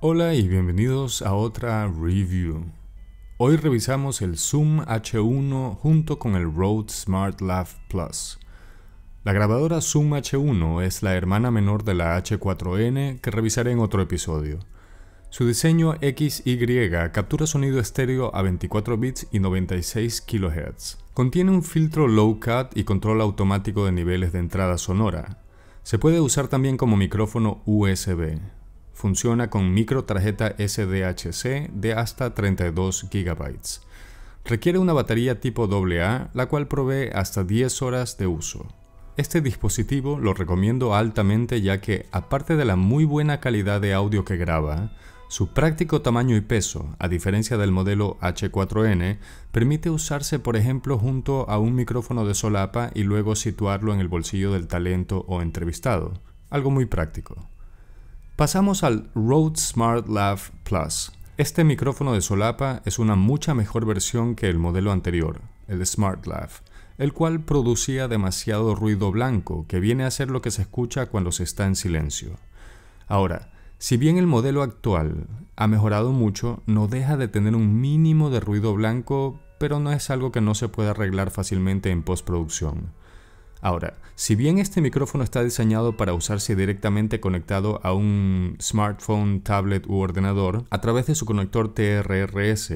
Hola y bienvenidos a otra review. Hoy revisamos el Zoom H1 junto con el Rode Smart Plus. La grabadora Zoom H1 es la hermana menor de la H4N que revisaré en otro episodio. Su diseño XY captura sonido estéreo a 24 bits y 96 kHz. Contiene un filtro low cut y control automático de niveles de entrada sonora. Se puede usar también como micrófono USB. Funciona con micro tarjeta SDHC de hasta 32 GB. Requiere una batería tipo AA, la cual provee hasta 10 horas de uso. Este dispositivo lo recomiendo altamente ya que, aparte de la muy buena calidad de audio que graba, su práctico tamaño y peso, a diferencia del modelo H4N, permite usarse por ejemplo junto a un micrófono de solapa y luego situarlo en el bolsillo del talento o entrevistado, algo muy práctico. Pasamos al Rode Smart Plus. Este micrófono de solapa es una mucha mejor versión que el modelo anterior, el Smart el cual producía demasiado ruido blanco, que viene a ser lo que se escucha cuando se está en silencio. Ahora, si bien el modelo actual ha mejorado mucho, no deja de tener un mínimo de ruido blanco, pero no es algo que no se pueda arreglar fácilmente en postproducción. Ahora, si bien este micrófono está diseñado para usarse directamente conectado a un smartphone, tablet u ordenador a través de su conector TRRS,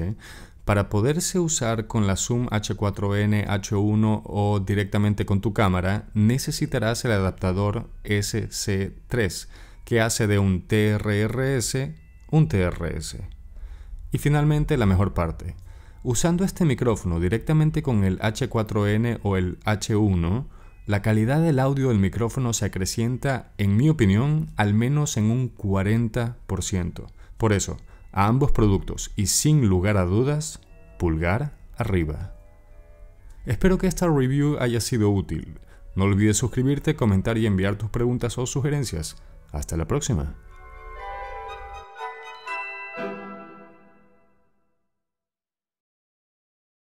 para poderse usar con la Zoom H4n, H1 o directamente con tu cámara, necesitarás el adaptador SC3, que hace de un TRRS un TRS. Y finalmente la mejor parte. Usando este micrófono directamente con el H4n o el H1, la calidad del audio del micrófono se acrecienta, en mi opinión, al menos en un 40%. Por eso, a ambos productos y sin lugar a dudas, pulgar arriba. Espero que esta review haya sido útil. No olvides suscribirte, comentar y enviar tus preguntas o sugerencias. Hasta la próxima.